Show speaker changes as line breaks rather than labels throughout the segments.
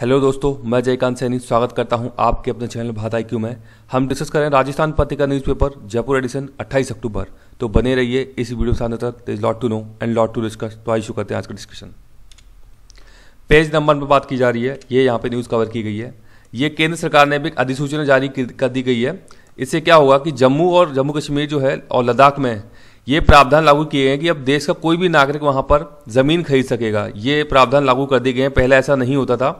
hello दोस्तों मैं जयकांत सैनी स्वागत करता हूं आपके अपने चैनल भात आई में हम डिस्कस करें राजस्थान पत्रिका न्यूज़पेपर जयपुर एडिशन 28 अक्टूबर तो बने रहिए इस वीडियो साथ तक is lot to know and lot to discuss तो आई शुरू करते हैं आज का डिस्कशन पेज नंबर पर बात की जा रही है ये यहाँ पर न्यूज़ कवर की गई है ये केंद्र सरकार ने भी अधिसूचना जारी कर दी गई है इससे क्या होगा कि जम्मू और जम्मू कश्मीर जो है और लद्दाख में ये प्रावधान लागू किए गए कि अब देश का कोई भी नागरिक वहां पर ज़मीन खरीद सकेगा ये प्रावधान लागू कर दिए गए हैं पहले ऐसा नहीं होता था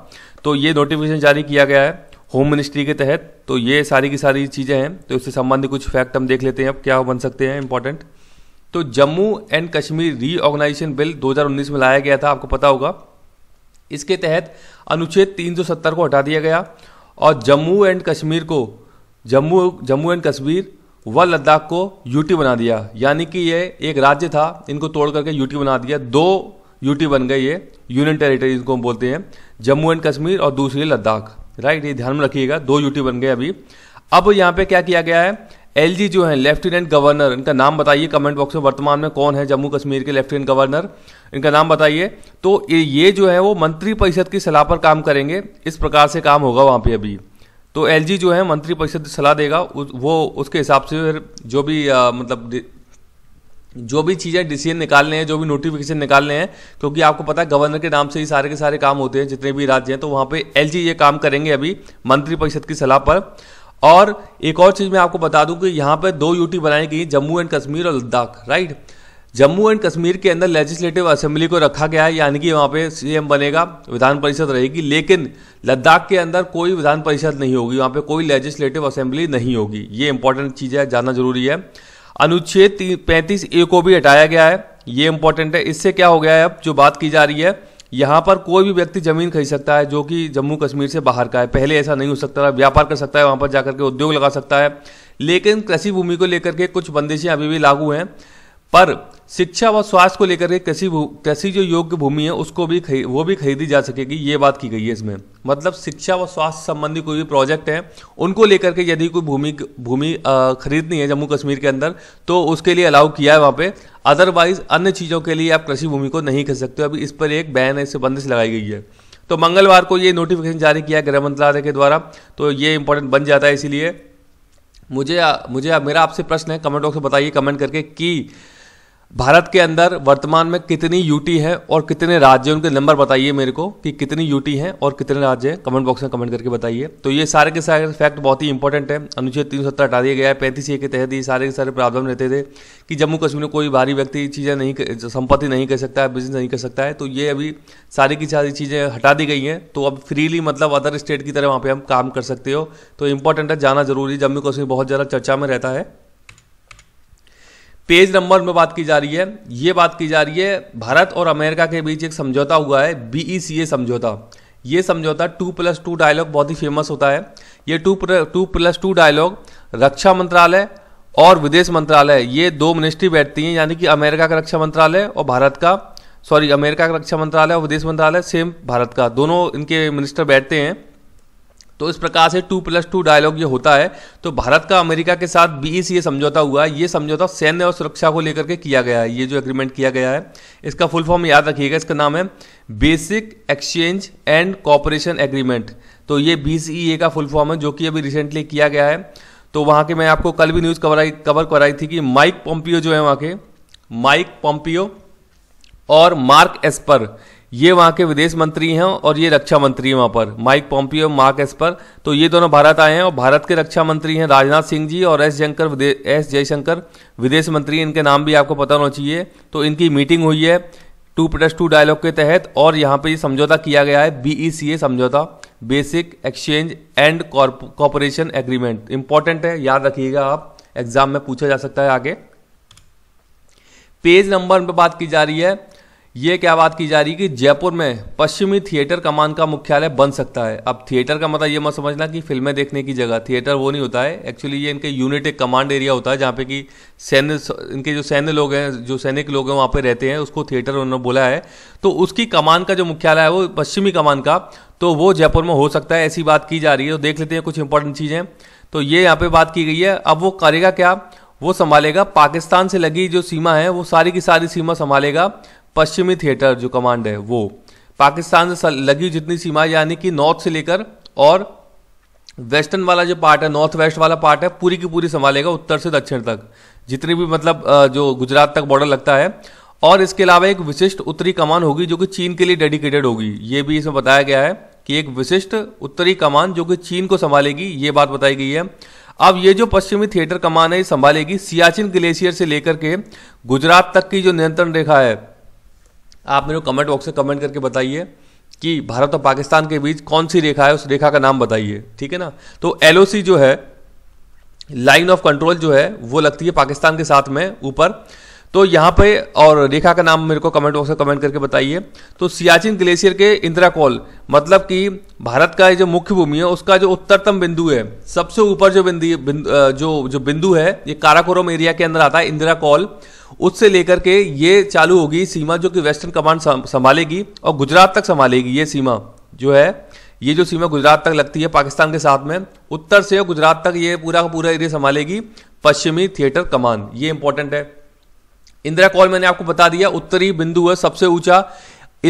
तो ये नोटिफिकेशन जारी किया गया है होम मिनिस्ट्री के तहत तो ये सारी की सारी चीज़ें हैं तो इससे संबंधित कुछ फैक्ट हम देख लेते हैं अब क्या बन सकते हैं इंपॉर्टेंट तो Jammu and Kashmir reorganisation bill 2019 में लाया गया था आपको पता होगा इसके तहत अनुच्छेद 370 को हटा दिया गया और जम्मू एंड कश्मीर को जम्मू जम्मू एंड कश्मीर व लद्दाख को यूटी बना दिया यानी कि ये एक राज्य था इनको तोड़ करके यूटी बना दिया दो यूटी बन गए ये यूनियन टेरिटरी इनको हम बोलते हैं जम्मू एंड कश्मीर और दूसरी लद्दाख राइट ये ध्यान में रखिएगा दो यूटी बन गए अभी अब यहाँ पे क्या किया गया है एलजी जो है लेफ्टिनेंट गवर्नर इनका नाम बताइए कमेंट बॉक्स में वर्तमान में कौन है जम्मू कश्मीर के लेफ्टिनेंट गवर्नर इनका नाम बताइए तो ये जो है वो मंत्रिपरिषद की सलाह पर काम करेंगे इस प्रकार से काम होगा वहाँ पे अभी तो एल जो है मंत्रिपरिषद सलाह देगा वो उसके हिसाब से फिर जो भी आ, मतलब जो भी चीज़ें डिसीजन निकालने हैं जो भी नोटिफिकेशन निकालने हैं क्योंकि आपको पता है गवर्नर के नाम से ही सारे के सारे काम होते हैं जितने भी राज्य हैं तो वहाँ पे एल ये काम करेंगे अभी मंत्रिपरिषद की सलाह पर और एक और चीज़ मैं आपको बता दूं कि यहाँ पर दो यूटी बनाई गई जम्मू एंड कश्मीर और लद्दाख राइट जम्मू एंड कश्मीर के अंदर लेजिस्लेटिव असेंबली को रखा गया है यानी कि वहाँ पे सीएम बनेगा विधान परिषद रहेगी लेकिन लद्दाख के अंदर कोई विधान परिषद नहीं होगी वहाँ पे कोई लेजिस्लेटिव असेंबली नहीं होगी ये इंपॉर्टेंट चीज़ है जानना जरूरी है अनुच्छेद पैंतीस ए को भी हटाया गया है ये इंपॉर्टेंट है इससे क्या हो गया है अब जो बात की जा रही है यहाँ पर कोई भी व्यक्ति जमीन खरीद सकता है जो कि जम्मू कश्मीर से बाहर का है पहले ऐसा नहीं हो सकता था व्यापार कर सकता है वहाँ पर जाकर के उद्योग लगा सकता है लेकिन कृषि भूमि को लेकर के कुछ बंदिशें अभी भी लागू हैं पर शिक्षा व स्वास्थ्य को लेकर के कृषि कृषि जो योग्य भूमि है उसको भी खरी, वो भी खरीदी जा सकेगी ये बात की गई है इसमें मतलब शिक्षा व स्वास्थ्य संबंधी कोई भी प्रोजेक्ट है उनको लेकर के यदि कोई भूमि भूमि खरीदनी है जम्मू कश्मीर के अंदर तो उसके लिए अलाउ किया है वहाँ पे अदरवाइज अन्य चीज़ों के लिए आप कृषि भूमि को नहीं खरीद सकते अभी इस पर एक बैन है इससे बंदिश लगाई गई है तो मंगलवार को ये नोटिफिकेशन जारी किया गृह मंत्रालय के द्वारा तो ये इंपॉर्टेंट बन जाता है इसीलिए मुझे मुझे मेरा आपसे प्रश्न है कमेंट बॉक्स में बताइए कमेंट करके कि भारत के अंदर वर्तमान में कितनी यूटी है और कितने राज्य हैं उनके नंबर बताइए मेरे को कि कितनी यूटी है और कितने राज्य हैं कमेंट बॉक्स में कमेंट करके बताइए तो ये सारे के सारे फैक्ट बहुत ही इंपॉर्टेंट है अनुच्छेद तीन सत्तर हटा दिया गया है पैंतीस ए के तहत ये सारे के सारे प्रॉब्लम रहते थे कि जम्मू कश्मीर में कोई भारी व्यक्ति चीज़ें नहीं संपत्ति नहीं कर सकता है बिजनेस नहीं कर सकता है तो ये अभी सारी की सारी चीज़ें हटा दी गई हैं तो अब फ्रीली मतलब अदर स्टेट की तरह वहाँ पर हम काम कर सकते हो तो इंपॉर्टेंट है जाना जरूरी जम्मू कश्मीर बहुत ज़्यादा चर्चा में रहता है पेज नंबर में बात की जा रही है ये बात की जा रही है भारत और अमेरिका के बीच एक समझौता हुआ है बीईसीए e समझौता ये समझौता टू प्लस टू डायलॉग बहुत ही फेमस होता है ये two two plus two dialogue रक्षा मंत्रालय और विदेश मंत्रालय ये दो मिनिस्ट्री बैठती हैं यानी कि अमेरिका का रक्षा मंत्रालय और भारत का सॉरी अमेरिका का रक्षा मंत्रालय और विदेश मंत्रालय सेम भारत का दोनों इनके मिनिस्टर बैठते हैं तो इस प्रकार से टू प्लस टू डायलॉग ये होता है तो भारत का अमेरिका के साथ बी ये समझौता हुआ है ये समझौता सैन्य और सुरक्षा को लेकर के किया गया है ये जो एग्रीमेंट किया गया है इसका फुल फॉर्म याद रखिएगा इसका नाम है basic exchange and cooperation agreement तो ये बी e का फुल फॉर्म है जो कि अभी रिसेंटली किया गया है तो वहाँ के मैं आपको कल भी न्यूज़ कवर आई कवर कराई थी कि माइक पोम्पियो जो है वहाँ के माइक पोम्पियो और मार्क एस्पर ये वहाँ के विदेश मंत्री हैं और ये रक्षा मंत्री हैं वहाँ पर माइक पॉम्पियो मार्क एस्पर तो ये दोनों भारत आए हैं और भारत के रक्षा मंत्री हैं राजनाथ सिंह जी और एस जयंकर एस जयशंकर विदेश मंत्री इनके नाम भी आपको पता होना चाहिए तो इनकी मीटिंग हुई है टू प्लस टू डायलॉग के तहत और यहाँ पर ये समझौता किया गया है बीईसीए समझौता basic exchange and cooperation agreement important है याद रखिएगा आप एग्जाम में पूछा जा सकता है आगे पेज नंबर पर बात की जा रही है ये क्या बात की जा रही है कि जयपुर में पश्चिमी थिएटर कमान का मुख्यालय बन सकता है अब थिएटर का मतलब ये मत समझना कि फिल्में देखने की जगह थिएटर वो नहीं होता है एक्चुअली ये इनके यूनिट एक कमांड एरिया होता है जहाँ पे कि सैन्य इनके जो सैन्य लोग हैं जो सैनिक लोग हैं वहाँ पे रहते हैं उसको थिएटर उन्होंने बोला है तो उसकी कमान का जो मुख्यालय है वो पश्चिमी कमान का तो वो जयपुर में हो सकता है ऐसी बात की जा रही है तो देख लेते हैं कुछ इंपॉर्टेंट चीज़ें तो ये यहाँ पे बात की गई है अब वो करेगा क्या वो संभालेगा पाकिस्तान से लगी जो सीमा है वो सारी की सारी सीमा संभालेगा पश्चिमी थिएटर जो कमांड है वो पाकिस्तान से लगी जितनी सीमा यानी कि नॉर्थ से लेकर और वेस्टर्न वाला जो पार्ट है नॉर्थ वेस्ट वाला पार्ट है पूरी की पूरी संभालेगा उत्तर से दक्षिण तक जितनी भी मतलब जो गुजरात तक बॉर्डर लगता है और इसके अलावा एक विशिष्ट उत्तरी कमान होगी जो कि चीन के लिए डेडिकेटेड होगी ये भी इसमें बताया गया है कि एक विशिष्ट उत्तरी कमान जो कि चीन को संभालेगी ये बात बताई गई है अब ये जो पश्चिमी थिएटर कमान है ये संभालेगी सियाचिन ग्लेशियर से लेकर के गुजरात तक की जो नियंत्रण रेखा है आप मेरे को कमेंट बॉक्स में कमेंट करके बताइए कि भारत और पाकिस्तान के बीच कौन सी रेखा है उस रेखा का नाम बताइए ठीक है ना तो एल जो है लाइन ऑफ कंट्रोल जो है वो लगती है पाकिस्तान के साथ में ऊपर तो यहाँ पे और रेखा का नाम मेरे को कमेंट बॉक्स में कमेंट करके बताइए तो सियाचिन ग्लेशियर के इंदिरा कॉल मतलब कि भारत का जो मुख्य भूमि है उसका जो उत्तरतम बिंदु है सबसे ऊपर जो बिंदु, बिंदु जो जो बिंदु है ये काराकोरम एरिया के अंदर आता है इंदिरा कॉल उससे लेकर के ये चालू होगी सीमा जो कि वेस्टर्न कमांड संभालेगी और गुजरात तक संभालेगी ये सीमा जो है ये जो सीमा गुजरात तक लगती है पाकिस्तान के साथ में उत्तर से गुजरात तक ये पूरा का पूरा एरिया संभालेगी पश्चिमी थिएटर कमान ये इंपॉर्टेंट है इंदिरा कॉल मैंने आपको बता दिया उत्तरी बिंदु है सबसे ऊंचा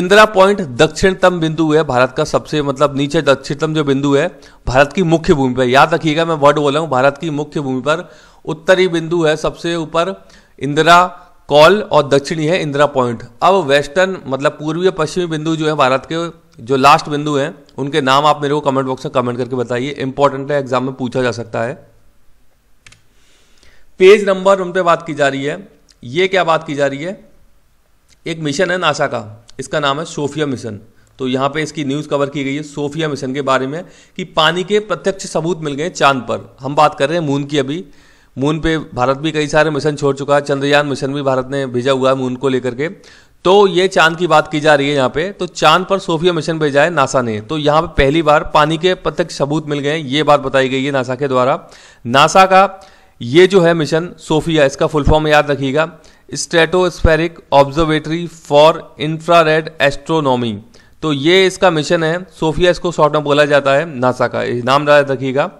इंदिरा पॉइंट दक्षिणतम बिंदु है भारत का सबसे मतलब नीचे दक्षिणतम जो बिंदु है भारत की मुख्य भूमि पर याद रखिएगा मैं वर्ड बोला हूं भारत की मुख्य भूमि पर उत्तरी बिंदु है सबसे ऊपर इंदिरा कॉल और दक्षिणी है इंदिरा पॉइंट अब वेस्टर्न मतलब पूर्वी और पश्चिमी बिंदु जो है भारत के जो लास्ट बिंदु हैं उनके नाम आप मेरे को कमेंट बॉक्स में कमेंट करके बताइए इंपॉर्टेंट है एग्जाम में पूछा जा सकता है पेज नंबर उन पर बात की जा रही है ये क्या बात की जा रही है एक मिशन है नासा का इसका नाम है सोफिया मिशन तो यहाँ पे इसकी न्यूज़ कवर की गई है सोफिया मिशन के बारे में कि पानी के प्रत्यक्ष सबूत मिल गए चांद पर हम बात कर रहे हैं मून की अभी मून पे भारत भी कई सारे मिशन छोड़ चुका है चंद्रयान मिशन भी भारत ने भेजा हुआ है मून को लेकर के तो ये चांद की बात की जा रही है यहाँ पे तो चांद पर सोफिया मिशन भेजा है नासा ने तो यहाँ पे पहली बार पानी के प्रत्यक्ष सबूत मिल गए ये बात बताई गई है नासा के द्वारा नासा का ये जो है मिशन सोफिया इसका फुल फॉर्म याद रखिएगा stratospheric observatory for infrared astronomy तो ये इसका मिशन है सोफिया इसको शॉर्ट में बोला जाता है नासा का नाम याद रखिएगा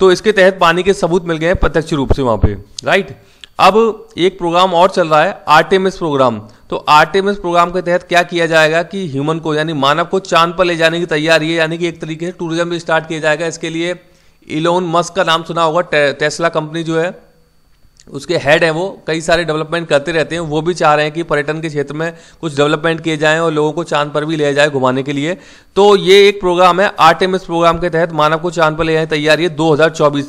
तो इसके तहत पानी के सबूत मिल गए हैं प्रत्यक्ष रूप से वहाँ पे राइट अब एक प्रोग्राम और चल रहा है आर्टेमिस प्रोग्राम तो आर्टेमिस प्रोग्राम के तहत क्या किया जाएगा कि ह्यूमन को यानी मानव को चांद पर ले जाने की तैयारी है यानी कि एक तरीके से टूरिज्म भी स्टार्ट किया जाएगा इसके लिए इलोन मस्क का नाम सुना होगा टे, टेस्ला कंपनी जो है उसके हेड हैं वो कई सारे डेवलपमेंट करते रहते हैं वो भी चाह रहे हैं कि पर्यटन के क्षेत्र में कुछ डेवलपमेंट किए जाएं और लोगों को चांद पर भी ले जाए घुमाने के लिए तो ये एक प्रोग्राम है आर्टेमिस प्रोग्राम के तहत मानव को चांद पर ले जाने तैयारी है दो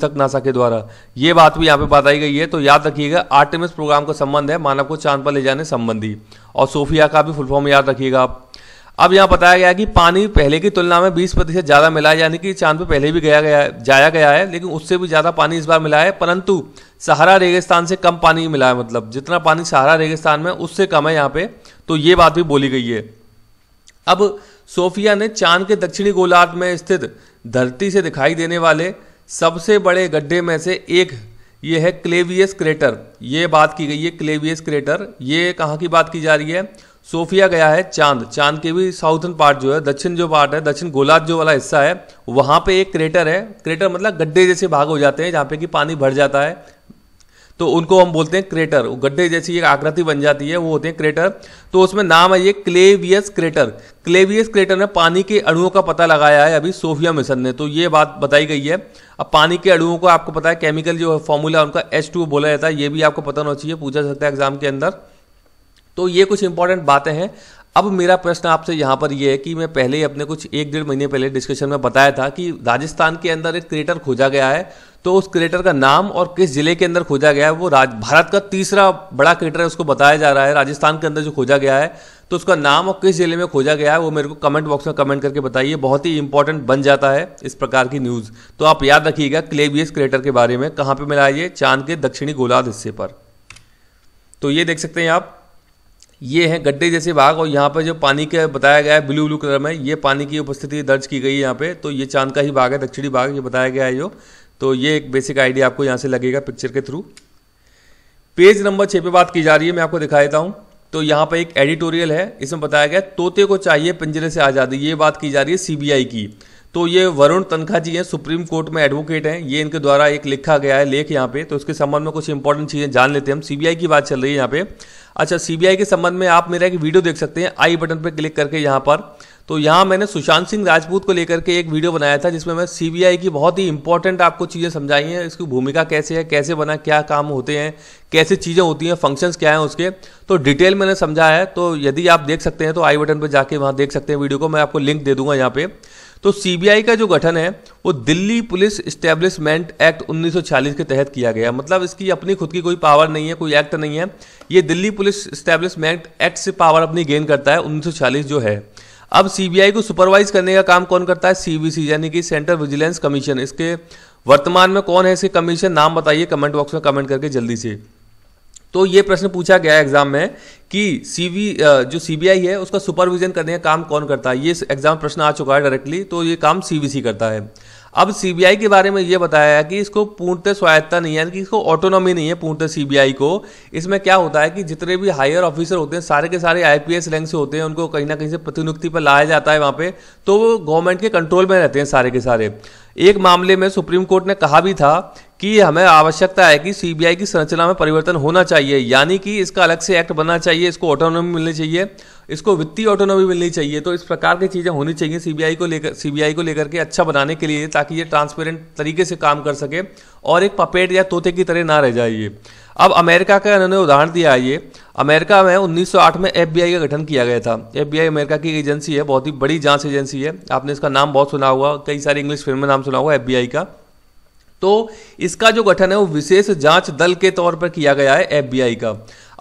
तक नासा के द्वारा ये बात भी यहाँ पे बताई गई है तो याद रखिएगा आर्टेमिस प्रोग्राम का संबंध है मानव को चांद पर ले जाने संबंधी और सोफिया का भी फुल फॉर्म याद रखिएगा आप अब यहाँ बताया गया कि पानी पहले की तुलना में 20 प्रतिशत ज़्यादा मिला है यानी कि चांद पर पहले भी गया गया जाया गया है लेकिन उससे भी ज़्यादा पानी इस बार मिला है परंतु सहारा रेगिस्तान से कम पानी मिला है मतलब जितना पानी सहारा रेगिस्तान में उससे कम है यहाँ पे तो ये बात भी बोली गई है अब सोफिया ने चांद के दक्षिणी गोलार्ध में स्थित धरती से दिखाई देने वाले सबसे बड़े गड्ढे में से एक ये है क्लेवियस क्रेटर ये बात की गई है क्लेवियस क्रेटर ये कहाँ की बात की जा रही है सोफिया गया है चांद चांद के भी साउथन पार्ट जो है दक्षिण जो पार्ट है दक्षिण गोलार्ध जो वाला हिस्सा है वहाँ पे एक क्रेटर है क्रेटर मतलब गड्ढे जैसे भाग हो जाते हैं जहाँ पे कि पानी भर जाता है तो उनको हम बोलते हैं क्रेटर गड्ढे जैसी एक आकृति बन जाती है वो होते हैं क्रेटर तो उसमें नाम है ये क्लेवियस क्रेटर क्लेवियस क्रेटर ने पानी के अणुओं का पता लगाया है अभी सोफिया मिशन ने तो ये बात बताई गई है अब पानी के अणुओं को आपको पता है केमिकल जो फॉर्मूला उनका एच टू बोला जाता है ये भी आपको पता होना चाहिए पूछा सकता है एग्जाम के अंदर तो ये कुछ इंपॉर्टेंट बातें हैं अब मेरा प्रश्न आपसे यहाँ पर यह है कि मैं पहले ही अपने कुछ एक डेढ़ महीने पहले डिस्कशन में बताया था कि राजस्थान के अंदर एक क्रेटर खोजा गया है तो उस क्रेटर का नाम और किस जिले के अंदर खोजा गया है वो राज भारत का तीसरा बड़ा क्रेटर है उसको बताया जा रहा है राजस्थान के अंदर जो खोजा गया है तो उसका नाम और किस जिले में खोजा गया है वो मेरे को कमेंट बॉक्स में कमेंट करके बताइए बहुत ही इंपॉर्टेंट बन जाता है इस प्रकार की न्यूज़ तो आप याद रखिएगा क्लेबियस क्रेटर के बारे में कहाँ पर मिला ये चांद के दक्षिणी गोलार्ध हिस्से पर तो ये देख सकते हैं आप ये हैं गड्ढे जैसे भाग और यहाँ पर जो पानी का बताया गया है ब्लू ब्लू कलर में ये पानी की उपस्थिति दर्ज की गई है यहाँ पे तो ये चांद का ही भाग है दक्षिणी भाग ये बताया गया है जो तो ये एक बेसिक आइडिया आपको यहाँ से लगेगा पिक्चर के थ्रू पेज नंबर छः पे बात की जा रही है मैं आपको दिखा देता हूँ तो यहाँ पर एक एडिटोरियल है इसमें बताया गया तोते को चाहिए पिंजरे से आज़ादी ये बात की जा रही है सी की तो ये वरुण तनखा जी हैं सुप्रीम कोर्ट में एडवोकेट हैं ये इनके द्वारा एक लिखा गया है लेख यहाँ पे तो इसके संबंध में कुछ इंपॉर्टेंट चीज़ें जान लेते हैं हम सीबीआई की बात चल रही है यहाँ पे अच्छा सीबीआई के संबंध में आप मेरा एक वीडियो देख सकते हैं आई बटन पर क्लिक करके यहाँ पर तो यहाँ मैंने सुशांत सिंह राजपूत को लेकर के एक वीडियो बनाया था जिसमें मैं सीबीआई की बहुत ही इंपॉर्टेंट आपको चीज़ें समझाई हैं इसकी भूमिका कैसे है कैसे बना क्या काम होते हैं कैसे चीज़ें होती हैं फंक्शंस क्या हैं उसके तो डिटेल मैंने समझा है तो यदि आप देख सकते हैं तो आई बटन पर जाके वहाँ देख सकते हैं वीडियो को मैं आपको लिंक दे दूंगा यहाँ पे तो सीबीआई का जो गठन है वो दिल्ली पुलिस इस्टेब्लिशमेंट एक्ट 1946 के तहत किया गया मतलब इसकी अपनी खुद की कोई पावर नहीं है कोई एक्ट नहीं है ये दिल्ली पुलिस इस्टेब्लिशमेंट एक्ट से पावर अपनी गेन करता है 1946 जो है अब सीबीआई को सुपरवाइज करने का काम कौन करता है सीबीसी यानी कि सेंट्रल विजिलेंस कमीशन इसके वर्तमान में कौन है इसके कमीशन नाम बताइए कमेंट बॉक्स में कमेंट करके जल्दी से तो ये प्रश्न पूछा गया है एग्जाम में कि सीवी जो सीबीआई है उसका सुपरविजन करने का काम कौन करता है ये एग्जाम प्रश्न आ चुका है डायरेक्टली तो ये काम सीबीसी करता है अब सीबीआई के बारे में ये बताया कि इसको पूर्णतः स्वायत्ता नहीं है यानी कि इसको ऑटोनॉमी नहीं है पूर्णतः सीबीआई को इसमें क्या होता है कि जितने भी हायर ऑफिसर होते हैं सारे के सारे आईपीएस रैंक से होते हैं उनको कहीं ना कहीं से प्रतिनियुक्ति पर लाया जाता है वहाँ पे तो वो गवर्नमेंट के कंट्रोल में रहते हैं सारे के सारे एक मामले में सुप्रीम कोर्ट ने कहा भी था कि हमें आवश्यकता है कि सीबीआई की संरचना में परिवर्तन होना चाहिए यानी कि इसका अलग से एक्ट बनना चाहिए इसको ऑटोनॉमी मिलनी चाहिए इसको वित्तीय ऑटोनॉमी मिलनी चाहिए तो इस प्रकार की चीज़ें होनी चाहिए सीबीआई को लेकर सीबीआई को लेकर के अच्छा बनाने के लिए ताकि ये ट्रांसपेरेंट तरीके से काम कर सके और एक पपेट या तोते की तरह ना रह जाइए अब अमेरिका का इन्होंने उदाहरण दिया है ये अमेरिका में 1908 में एफ का गठन किया गया था एफ अमेरिका की एजेंसी है बहुत ही बड़ी जांच एजेंसी है आपने इसका नाम बहुत सुना हुआ कई सारी इंग्लिश फिल्म में नाम सुना हुआ एफ का तो इसका जो गठन है वो विशेष जांच दल के तौर पर किया गया है एफबीआई का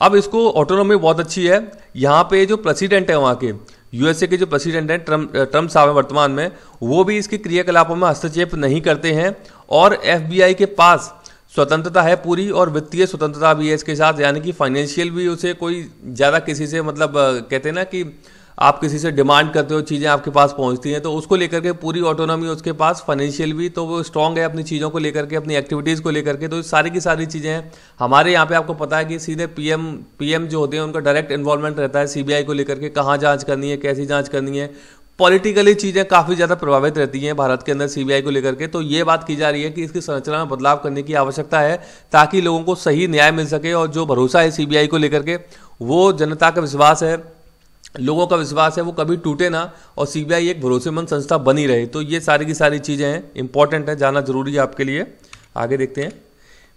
अब इसको ऑटोनॉमी बहुत अच्छी है यहाँ पे जो प्रेसिडेंट है वहाँ के यूएसए के जो प्रेसिडेंट हैं ट्रम्प ट्रम्प साहब हैं वर्तमान में वो भी इसके क्रियाकलापों में हस्तक्षेप नहीं करते हैं और एफबीआई के पास स्वतंत्रता है पूरी और वित्तीय स्वतंत्रता भी है इसके साथ यानी कि फाइनेंशियल भी उसे कोई ज़्यादा किसी से मतलब कहते हैं ना कि आप किसी से डिमांड करते हो चीज़ें आपके पास पहुंचती हैं तो उसको लेकर के पूरी ऑटोनॉमी उसके पास फाइनेंशियल भी तो वो स्ट्रांग है अपनी चीज़ों को लेकर के अपनी एक्टिविटीज़ को लेकर के तो सारी की सारी चीज़ें हैं हमारे यहाँ पे आपको पता है कि सीधे पीएम पीएम जो होते हैं उनका डायरेक्ट इन्वॉल्वमेंट रहता है सीबीआई को लेकर के कहाँ जाँच करनी है कैसी जाँच करनी है पॉलिटिकली चीज़ें काफ़ी ज़्यादा प्रभावित रहती हैं भारत के अंदर सीबीआई को लेकर के तो ये बात की जा रही है कि इसकी संरचना में बदलाव करने की आवश्यकता है ताकि लोगों को सही न्याय मिल सके और जो भरोसा है सीबीआई को लेकर के वो जनता का विश्वास है लोगों का विश्वास है वो कभी टूटे ना और सीबीआई एक भरोसेमंद संस्था बनी रहे तो ये सारी की सारी चीज़ें हैं इंपॉर्टेंट है जाना जरूरी है आपके लिए आगे देखते हैं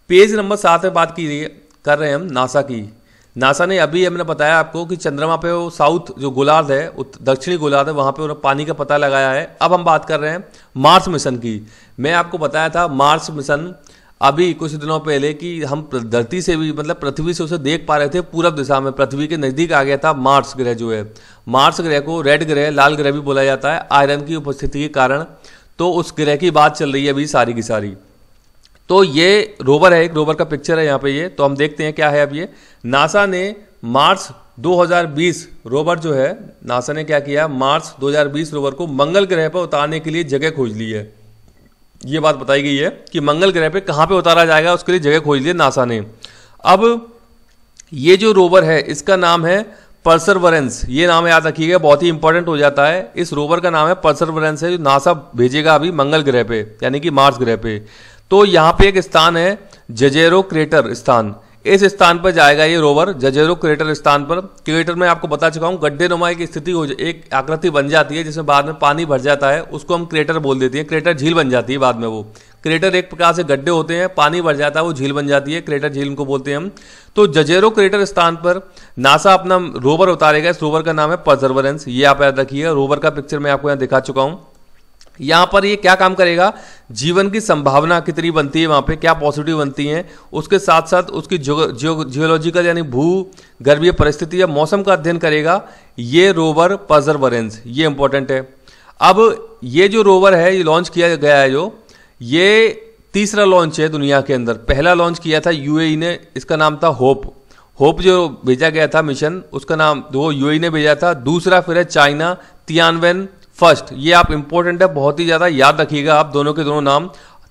पेज नंबर सात में बात की रही है कर रहे हैं हम नासा की नासा ने अभी हमने बताया आपको कि चंद्रमा पे वो साउथ जो गोलार्ध है दक्षिणी गोलार्ध है वहाँ पे उन्होंने पानी का पता लगाया है अब हम बात कर रहे हैं मार्स मिशन की मैं आपको बताया था मार्स मिशन अभी कुछ दिनों पहले कि हम धरती से भी मतलब पृथ्वी से उसे देख पा रहे थे पूरब दिशा में पृथ्वी के नज़दीक आ गया था मार्स ग्रह जो है मार्स ग्रह को रेड ग्रह लाल ग्रह भी बोला जाता है आयरन की उपस्थिति के कारण तो उस ग्रह की बात चल रही है अभी सारी की सारी तो ये रोवर है एक रोवर का पिक्चर है यहाँ पे ये तो हम देखते हैं क्या है अब ये नासा ने मार्स 2020 रोवर जो है नासा ने क्या किया मार्च 2020 रोवर को मंगल ग्रह पर उतारने के लिए जगह खोज ली है ये बात बताई गई है कि मंगल ग्रह पे कहाँ पे उतारा जाएगा उसके लिए जगह खोज ली नासा ने अब ये जो रोवर है इसका नाम है परसरवरेंस ये नाम याद रखिएगा बहुत ही इंपॉर्टेंट हो जाता है इस रोवर का नाम है परसरवरेंस है जो नासा भेजेगा अभी मंगल ग्रह पे यानी कि मार्स ग्रह पे तो यहाँ पे एक स्थान है जजेरो क्रेटर स्थान इस स्थान पर जाएगा ये रोवर जजेरो क्रेटर स्थान पर क्रेटर में आपको बता चुका हूँ गड्ढे नुमा एक स्थिति हो एक आकृति बन जाती है जिसमें बाद में पानी भर जाता है उसको हम क्रेटर बोल देते हैं क्रेटर झील बन जाती है बाद में वो क्रेटर एक प्रकार से गड्ढे होते हैं पानी भर जाता है वो झील बन जाती है क्रेटर झील उनको बोलते हैं हम तो जजेरो क्रेटर स्थान पर नासा अपना रोवर उतारेगा इस रोवर का नाम है पर्जरवरेंस ये आप याद रखिए रोवर का पिक्चर मैं आपको यहाँ दिखा चुका हूँ यहां पर ये क्या काम करेगा जीवन की संभावना कितनी बनती है वहां पे क्या पॉजिटिव बनती है उसके साथ साथ उसकी जियोलॉजिकल यानी भू गर्भीय परिस्थिति या मौसम का अध्ययन करेगा ये रोवर पर्जरवरेंस ये इंपॉर्टेंट है अब ये जो रोवर है ये लॉन्च किया गया है जो ये तीसरा लॉन्च है दुनिया के अंदर पहला लॉन्च किया था यूएई e ने इसका नाम था होप होप जो भेजा गया था मिशन उसका नाम वो यूएई e ने भेजा था दूसरा फिर है चाइना तियानवेन फर्स्ट ये आप इंपॉर्टेंट है बहुत ही ज़्यादा याद रखिएगा आप दोनों के दोनों नाम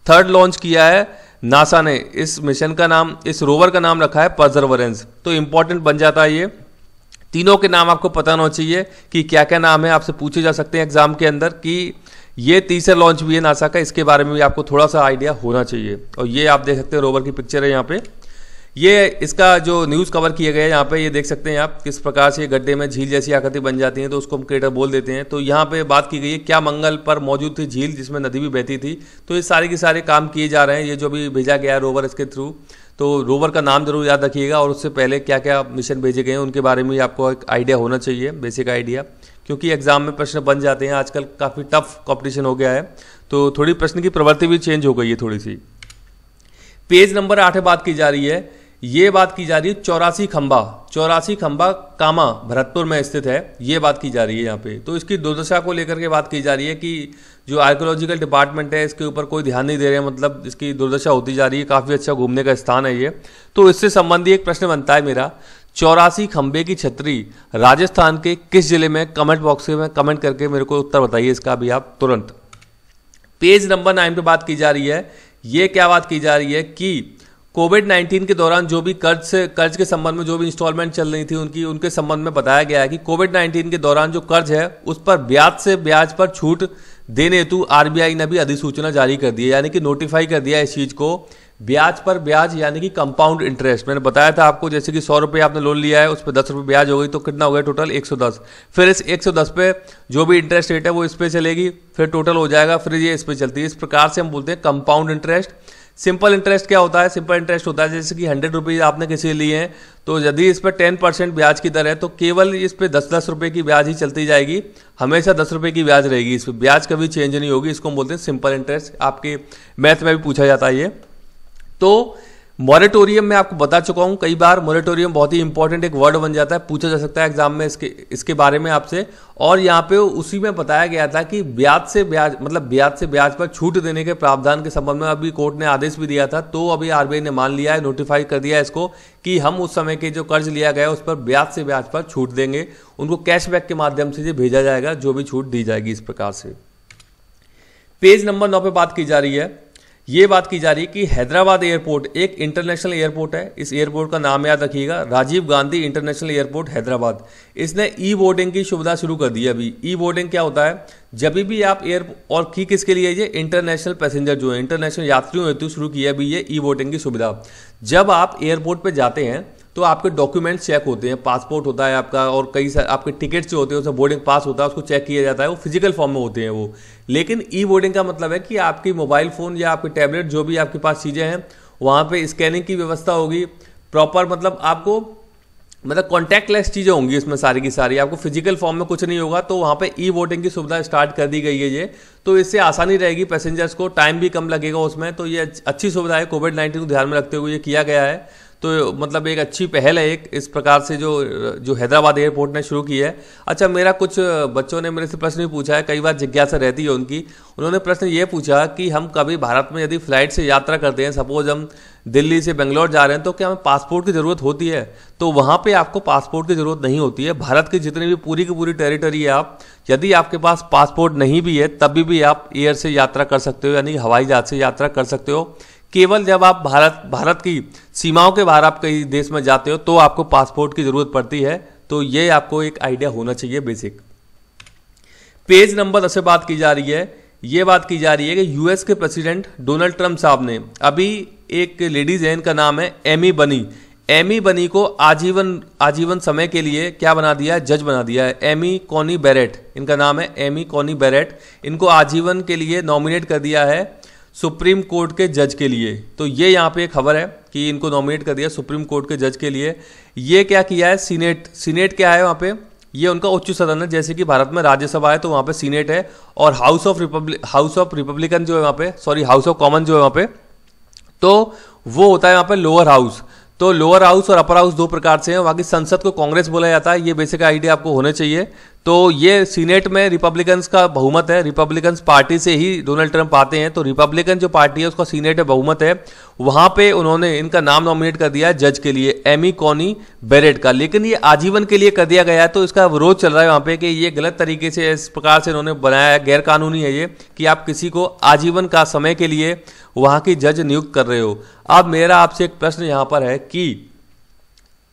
थर्ड लॉन्च किया है नासा ने इस मिशन का नाम इस रोवर का नाम रखा है पर्जरवरेंस तो इंपॉर्टेंट बन जाता है ये तीनों के नाम आपको पता होना चाहिए कि क्या क्या नाम है आपसे पूछे जा सकते हैं एग्जाम के अंदर कि ये तीसरा लॉन्च भी है नासा का इसके बारे में भी आपको थोड़ा सा आइडिया होना चाहिए और ये आप देख सकते हैं रोवर की पिक्चर है यहाँ पे ये इसका जो न्यूज़ कवर किया गया है यहाँ पे ये देख सकते हैं आप किस प्रकार से गड्ढे में झील जैसी आकृति बन जाती है तो उसको हम क्रेटर बोल देते हैं तो यहाँ पे बात की गई है क्या मंगल पर मौजूद थी झील जिसमें नदी भी बहती थी तो ये सारे के सारे काम किए जा रहे हैं ये जो भी भेजा गया है रोवर इसके थ्रू तो रोवर का नाम जरूर याद रखिएगा और उससे पहले क्या क्या मिशन भेजे गए हैं उनके बारे में आपको एक आइडिया होना चाहिए बेसिक आइडिया क्योंकि एग्जाम में प्रश्न बन जाते हैं आजकल काफ़ी टफ कॉम्पिटिशन हो गया है तो थोड़ी प्रश्न की प्रवृत्ति भी चेंज हो गई है थोड़ी सी पेज नंबर आठ बात की जा रही है ये बात की जा रही है चौरासी खंबा चौरासी खंबा कामा भरतपुर में स्थित है ये बात की जा रही है यहाँ पे तो इसकी दुर्दशा को लेकर के बात की जा रही है कि जो आर्कोलॉजिकल डिपार्टमेंट है इसके ऊपर कोई ध्यान नहीं दे रहे हैं मतलब इसकी दुर्दशा होती जा रही है काफ़ी अच्छा घूमने का स्थान है ये तो इससे संबंधी एक प्रश्न बनता है मेरा चौरासी खंबे की छतरी राजस्थान के किस जिले में कमेंट बॉक्स में कमेंट करके मेरे को उत्तर बताइए इसका भी आप तुरंत पेज नंबर नाइन पर बात की जा रही है ये क्या बात की जा रही है कि कोविड 19 के दौरान जो भी कर्ज से कर्ज के संबंध में जो भी इंस्टॉलमेंट चल रही थी उनकी उनके संबंध में बताया गया है कि कोविड 19 के दौरान जो कर्ज है उस पर ब्याज से ब्याज पर छूट देने हेतु आरबीआई ने भी अधिसूचना जारी कर दी है यानी कि नोटिफाई कर दिया इस चीज़ को ब्याज पर ब्याज यानी कि कंपाउंड इंटरेस्ट मैंने बताया था आपको जैसे कि सौ रुपये आपने लोन लिया है उस पर दस रुपये ब्याज हो गई तो कितना हो गया टोटल एक सौ दस फिर इस एक सौ दस पे जो भी इंटरेस्ट रेट है वो इस पर चलेगी फिर टोटल हो जाएगा फिर ये इस पर चलती है इस प्रकार से हम बोलते हैं कंपाउंड इंटरेस्ट सिंपल इंटरेस्ट क्या होता है सिंपल इंटरेस्ट होता है जैसे कि हंड्रेड रुपीज़ आपने किसी लिए हैं तो यदि इस पर टेन परसेंट ब्याज की दर है तो केवल इस पर दस दस रुपये की ब्याज ही चलती जाएगी हमेशा दस रुपये की ब्याज रहेगी इस पर ब्याज कभी चेंज नहीं होगी इसको हम बोलते हैं सिंपल इंटरेस्ट आपके मैथ में भी पूछा जाता है ये तो मॉरेटोरियम में आपको बता चुका हूं कई बार मॉरेटोरियम बहुत ही इंपॉर्टेंट एक वर्ड बन जाता है पूछा जा सकता है एग्जाम में इसके इसके बारे में आपसे और यहाँ पे उसी में बताया गया था कि ब्याज से ब्याज मतलब ब्याज से ब्याज पर छूट देने के प्रावधान के संबंध में अभी कोर्ट ने आदेश भी दिया था तो अभी आरबीआई ने मान लिया है नोटिफाई कर दिया है इसको कि हम उस समय के जो कर्ज लिया गया उस पर ब्याज से ब्याज पर छूट देंगे उनको कैशबैक के माध्यम से भेजा जाएगा जो भी छूट दी जाएगी इस प्रकार से पेज नंबर नौ पे बात की जा रही है ये बात की जा रही है कि हैदराबाद एयरपोर्ट एक इंटरनेशनल एयरपोर्ट है इस एयरपोर्ट का नाम याद रखिएगा राजीव गांधी इंटरनेशनल एयरपोर्ट हैदराबाद इसने ई बोर्डिंग की सुविधा शुरू कर दी अभी ई बोर्डिंग क्या होता है जब भी आप एयर और की किसके लिए ये इंटरनेशनल पैसेंजर जो है इंटरनेशनल यात्रियों हेतु शुरू की है अभी ये ई बोर्डिंग की सुविधा जब आप एयरपोर्ट पर जाते हैं तो आपके डॉक्यूमेंट्स चेक होते हैं पासपोर्ट होता है आपका और कई सारे आपके टिकट्स जो होते हैं उसमें बोर्डिंग पास होता है उसको चेक किया जाता है वो फिजिकल फॉर्म में होते हैं वो लेकिन ई बोर्डिंग का मतलब है कि आपकी मोबाइल फ़ोन या आपके टैबलेट जो भी आपके पास चीज़ें हैं वहाँ पर स्कैनिंग की व्यवस्था होगी प्रॉपर मतलब आपको मतलब लेस चीज़ें होंगी इसमें सारी की सारी आपको फिजिकल फॉर्म में कुछ नहीं होगा तो वहाँ पे ई वोटिंग की सुविधा स्टार्ट कर दी गई है ये तो इससे आसानी रहेगी पैसेंजर्स को टाइम भी कम लगेगा उसमें तो ये अच्छी सुविधा है कोविड नाइन्टीन को ध्यान में रखते हुए ये किया गया है तो मतलब एक अच्छी पहल है एक इस प्रकार से जो जो हैदराबाद एयरपोर्ट ने शुरू की है अच्छा मेरा कुछ बच्चों ने मेरे से प्रश्न भी पूछा है कई बार जिज्ञासा रहती है उनकी उन्होंने प्रश्न ये पूछा कि हम कभी भारत में यदि फ्लाइट से यात्रा करते हैं सपोज हम दिल्ली से बेंगलोर जा रहे हैं तो क्या हमें पासपोर्ट की ज़रूरत होती है तो वहाँ पर आपको पासपोर्ट की ज़रूरत नहीं होती है भारत की जितनी भी पूरी की पूरी टेरिटरी है आप यदि आपके पास पासपोर्ट नहीं भी है तभी भी आप एयर से यात्रा कर सकते हो यानी हवाई जहाज से यात्रा कर सकते हो केवल जब आप भारत भारत की सीमाओं के बाहर आप कहीं देश में जाते हो तो आपको पासपोर्ट की ज़रूरत पड़ती है तो ये आपको एक आइडिया होना चाहिए बेसिक पेज नंबर दस से बात की जा रही है ये बात की जा रही है कि यूएस के प्रेसिडेंट डोनाल्ड ट्रंप साहब ने अभी एक लेडीज है इनका नाम है एमी बनी एमी बनी को आजीवन आजीवन समय के लिए क्या बना दिया है जज बना दिया है एमी कॉनी बैरेट इनका नाम है एमी कॉनी बैरेट इनको आजीवन के लिए नॉमिनेट कर दिया है सुप्रीम कोर्ट के जज के लिए तो ये यहाँ पे खबर है कि इनको नॉमिनेट कर दिया सुप्रीम कोर्ट के जज के लिए ये क्या किया है सीनेट सीनेट क्या है वहाँ पे ये उनका उच्च सदन है जैसे कि भारत में राज्यसभा है तो वहाँ पे सीनेट है और house of republic house of republican जो है वहाँ पे सॉरी हाउस ऑफ कॉमन जो है वहाँ पे तो वो होता है वहाँ पे लोअर हाउस तो लोअर हाउस और अपर हाउस दो प्रकार से हैं बाकी संसद को कांग्रेस बोला जाता है ये बेसिक आइडिया आपको होने चाहिए तो ये सीनेट में रिपब्लिकन्स का बहुमत है रिपब्लिकन्स पार्टी से ही डोनाल्ड ट्रंप आते हैं तो रिपब्लिकन जो पार्टी है उसका सीनेट में बहुमत है वहाँ पे उन्होंने इनका नाम नॉमिनेट कर दिया जज के लिए एमी कॉनी बेरेट का लेकिन ये आजीवन के लिए कर दिया गया है तो इसका विरोध चल रहा है वहाँ पे कि ये गलत तरीके से इस प्रकार से इन्होंने बनाया है गैरकानूनी है ये कि आप किसी को आजीवन का समय के लिए वहाँ की जज नियुक्त कर रहे हो अब मेरा आपसे एक प्रश्न यहाँ पर है कि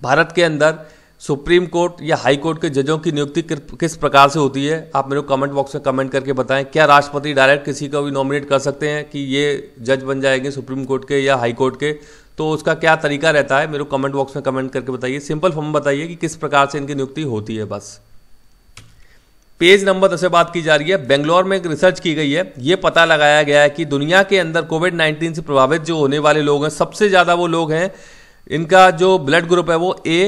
भारत के अंदर सुप्रीम कोर्ट या हाई कोर्ट के जजों की नियुक्ति किस प्रकार से होती है आप मेरे को कमेंट बॉक्स में कमेंट करके बताएं क्या राष्ट्रपति डायरेक्ट किसी को भी नॉमिनेट कर सकते हैं कि ये जज बन जाएंगे सुप्रीम कोर्ट के या हाई कोर्ट के तो उसका क्या तरीका रहता है मेरे को कमेंट बॉक्स में कमेंट करके बताइए सिंपल फॉर्म बताइए कि किस प्रकार से इनकी नियुक्ति होती है बस पेज नंबर दस से बात की जा रही है बेंगलोर में एक रिसर्च की गई है ये पता लगाया गया है कि दुनिया के अंदर कोविड नाइन्टीन से प्रभावित जो होने वाले लोग हैं सबसे ज़्यादा वो लोग हैं इनका जो ब्लड ग्रुप है वो ए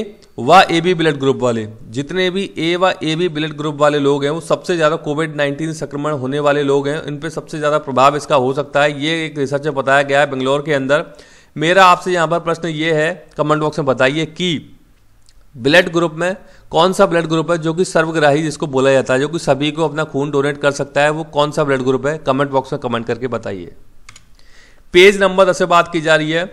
व ए बी ब्लड ग्रुप वाले जितने भी ए व ए बी ब्लड ग्रुप वाले लोग हैं वो सबसे ज़्यादा कोविड नाइन्टीन संक्रमण होने वाले लोग हैं इन पर सबसे ज़्यादा प्रभाव इसका हो सकता है ये एक रिसर्च में बताया गया है बेंगलोर के अंदर मेरा आपसे यहाँ पर प्रश्न ये है कमेंट बॉक्स में बताइए कि ब्लड ग्रुप में कौन सा ब्लड ग्रुप है जो कि सर्वग्राही जिसको बोला जाता है जो कि सभी को अपना खून डोनेट कर सकता है वो कौन सा ब्लड ग्रुप है कमेंट बॉक्स में कमेंट करके बताइए पेज नंबर दस से बात की जा रही है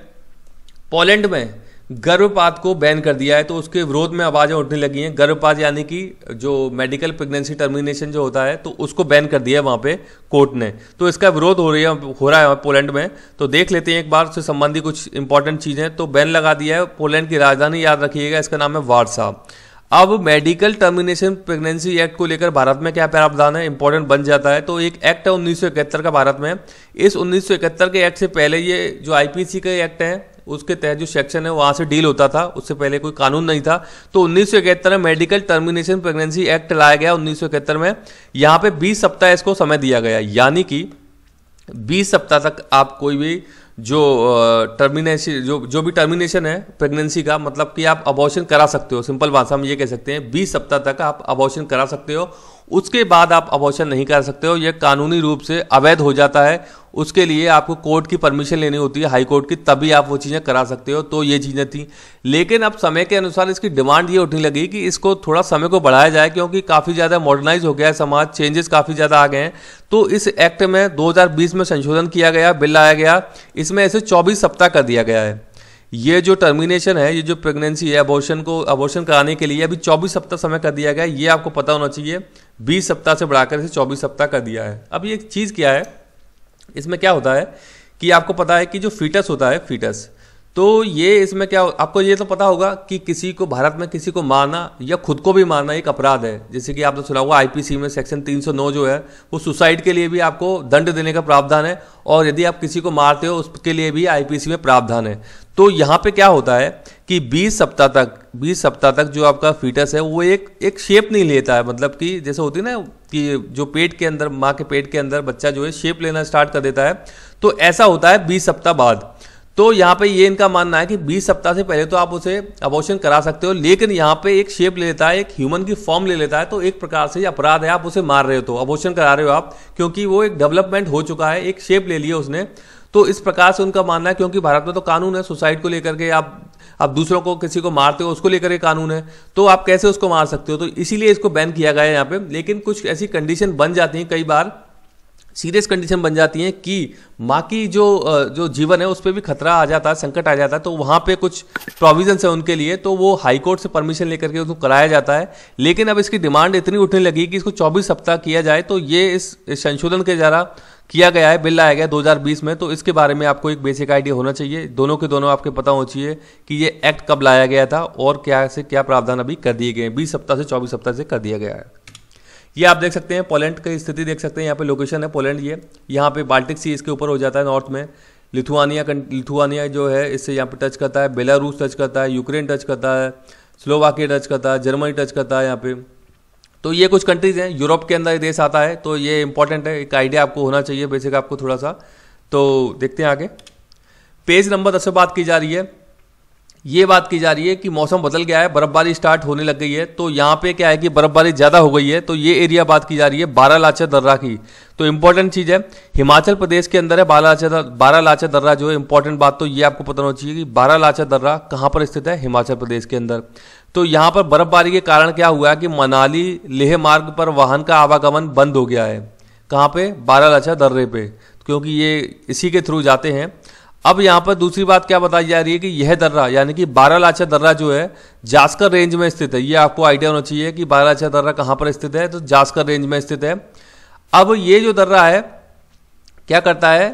पोलैंड में गर्भपात को बैन कर दिया है तो उसके विरोध में आवाज़ें उठने लगी हैं गर्भपात यानी कि जो मेडिकल प्रेगनेंसी टर्मिनेशन जो होता है तो उसको बैन कर दिया है वहाँ पे कोर्ट ने तो इसका विरोध हो रही है हो रहा है पोलैंड में तो देख लेते हैं एक बार उससे संबंधी कुछ इंपॉर्टेंट चीज़ें तो बैन लगा दिया है पोलैंड की राजधानी याद रखिएगा इसका नाम है वारसा अब मेडिकल टर्मिनेशन प्रेगनेंसी एक्ट को लेकर भारत में क्या प्रावधान है इंपॉर्टेंट बन जाता है तो एक एक्ट है उन्नीस का भारत में इस उन्नीस के एक्ट से पहले ये जो आईपीसी का एक्ट है उसके तहत जो सेक्शन है वहाँ से डील होता था उससे पहले कोई कानून नहीं था तो उन्नीस में मेडिकल टर्मिनेशन प्रेगनेंसी एक्ट लाया गया उन्नीस में यहाँ पे बीस सप्ताह इसको समय दिया गया यानी कि बीस सप्ताह तक आप कोई भी जो टर्मिनेशन जो जो भी टर्मिनेशन है प्रेगनेंसी का मतलब कि आप अबॉर्शन करा सकते हो सिंपल भाषा में ये कह सकते हैं बीस सप्ताह तक आप अबॉर्शन करा सकते हो उसके बाद आप अबॉर्शन नहीं कर सकते हो यह कानूनी रूप से अवैध हो जाता है उसके लिए आपको कोर्ट की परमिशन लेनी होती है हाई कोर्ट की तभी आप वो चीज़ें करा सकते हो तो ये चीज़ें थी लेकिन अब समय के अनुसार इसकी डिमांड ये उठने लगी कि इसको थोड़ा समय को बढ़ाया जाए क्योंकि काफ़ी ज़्यादा मॉडर्नाइज हो गया है समाज चेंजेस काफ़ी ज़्यादा आ गए हैं तो इस एक्ट में 2020 में संशोधन किया गया बिल लाया गया इसमें ऐसे 24 सप्ताह कर दिया गया है ये जो टर्मिनेशन है ये जो प्रेगनेंसी है अबॉर्शन को अबॉर्शन कराने के लिए अभी 24 सप्ताह समय कर दिया गया है ये आपको पता होना चाहिए 20 सप्ताह से बढ़ाकर इसे 24 सप्ताह कर दिया है अब ये चीज़ क्या है इसमें क्या होता है कि आपको पता है कि जो फीटस होता है फीटस तो ये इसमें क्या आपको ये तो पता होगा कि किसी को भारत में किसी को मारना या खुद को भी मारना एक अपराध है जैसे कि आपने सुना होगा आईपीसी में सेक्शन 309 जो है वो सुसाइड के लिए भी आपको दंड देने का प्रावधान है और यदि आप किसी को मारते हो उसके लिए भी आईपीसी में प्रावधान है तो यहाँ पे क्या होता है कि 20 सप्ताह तक 20 सप्ताह तक जो आपका फीटस है वो एक एक शेप नहीं लेता है मतलब कि जैसे होती है ना कि जो पेट के अंदर माँ के पेट के अंदर बच्चा जो है शेप लेना स्टार्ट कर देता है तो ऐसा होता है बीस सप्ताह बाद तो यहाँ पे ये इनका मानना है कि 20 सप्ताह से पहले तो आप उसे अबॉर्शन करा सकते हो लेकिन यहाँ पे एक शेप ले लेता है एक ह्यूमन की फॉर्म ले लेता है तो एक प्रकार से अपराध है आप उसे मार रहे हो तो अबॉर्शन करा रहे हो आप क्योंकि वो एक डेवलपमेंट हो चुका है एक शेप ले लिया उसने तो इस प्रकार से उनका मानना है क्योंकि भारत में तो कानून है सुसाइड को लेकर के आप आप दूसरों को किसी को मारते हो उसको लेकर के कानून है तो आप कैसे उसको मार सकते हो तो इसीलिए इसको बैन किया गया है यहाँ पे लेकिन कुछ ऐसी कंडीशन बन जाती हैं कई बार सीरियस कंडीशन बन जाती हैं कि माँ की जो जो जीवन है उस पर भी खतरा आ जाता है संकट आ जाता है तो वहाँ पे कुछ प्रोविजन्स है उनके लिए तो वो हाईकोर्ट से परमिशन लेकर के उसको कराया जाता है लेकिन अब इसकी डिमांड इतनी उठने लगी कि इसको चौबीस सप्ताह किया जाए तो ये इस संशोधन के द्वारा किया गया है बिल लाया गया 2020 में तो इसके बारे में आपको एक बेसिक आइडिया होना चाहिए दोनों के दोनों आपके पता होना चाहिए कि ये एक्ट कब लाया गया था और क्या से क्या प्रावधान अभी कर दिए गए हैं बीस सप्ताह से चौबीस सप्ताह से कर दिया गया है ये आप देख सकते हैं पोलैंड की स्थिति देख सकते हैं यहाँ पे लोकेशन है पोलैंड ये यहाँ पे बाल्टिक सी इसके ऊपर हो जाता है नॉर्थ में लिथुआनिया लिथुआनिया जो है इससे यहाँ पे टच करता है बेलारूस टच करता है यूक्रेन टच करता है स्लोवाकिया टच करता है जर्मनी टच करता है यहाँ पे तो ये कुछ कंट्रीज़ हैं यूरोप के अंदर ये देश आता है तो ये इंपॉर्टेंट है एक आइडिया आपको होना चाहिए बेसिक आपको थोड़ा सा तो देखते हैं आगे पेज नंबर दस से बात की जा रही है ये बात की जा रही है कि मौसम बदल गया है बर्फबारी स्टार्ट होने लग गई है तो यहाँ पे क्या है कि बर्फबारी ज़्यादा हो गई है तो ये एरिया बात की जा रही है बारह लाचा दर्रा की तो इंपॉर्टेंट चीज़ है हिमाचल प्रदेश के अंदर है बारह लाचा बारह लाचा दर्रा जो है इंपॉर्टेंट बात तो ये आपको पता होना चाहिए कि बारह लाचा दर्रा कहाँ पर स्थित है हिमाचल प्रदेश के अंदर तो यहाँ पर बर्फबारी के कारण क्या हुआ है कि मनाली लेह मार्ग पर वाहन का आवागमन बंद हो गया है कहाँ पे बारह लाचा दर्रे पे क्योंकि ये इसी के थ्रू जाते हैं अब यहाँ पर दूसरी बात क्या बताई जा रही है कि यह दर्रा यानी कि बारह लाछा दर्रा जो है जास्कर रेंज में स्थित है ये आपको आइडिया होना चाहिए कि बारह लाछा दर्रा कहाँ पर स्थित है तो जास्कर रेंज में स्थित है अब ये जो दर्रा है क्या करता है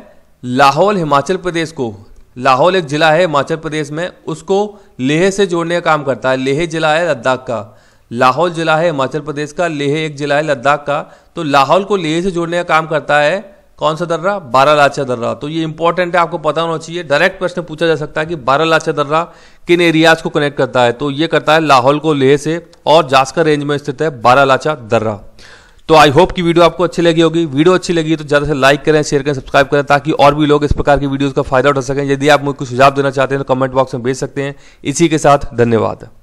लाहौल हिमाचल प्रदेश को लाहौल एक ज़िला है हिमाचल प्रदेश में उसको लेह से जोड़ने का काम करता है लेह ज़िला है लद्दाख का लाहौल ज़िला है हिमाचल प्रदेश का लेह एक ज़िला है लद्दाख का तो लाहौल को लेह से जोड़ने का काम करता है कौन सा दर्रा बारह लाचा दर्रा तो ये इंपॉर्टेंट है आपको पता होना चाहिए डायरेक्ट प्रश्न पूछा जा सकता है कि बारह लाचा दर्रा किन एरियाज को कनेक्ट करता है तो ये करता है लाहौल को लेह से और जास्कर रेंज में स्थित है बारह लाचा दर्रा तो आई होप कि वीडियो आपको अच्छी लगी होगी वीडियो अच्छी लगी तो ज़्यादा से लाइक करें शेयर करें सब्सक्राइब करें ताकि और भी लोग इस प्रकार की वीडियोज़ का फायदा उठा सकें यदि आप मुझे कुछ सुझाव देना चाहते हैं तो कमेंट बॉक्स में भेज सकते हैं इसी के साथ धन्यवाद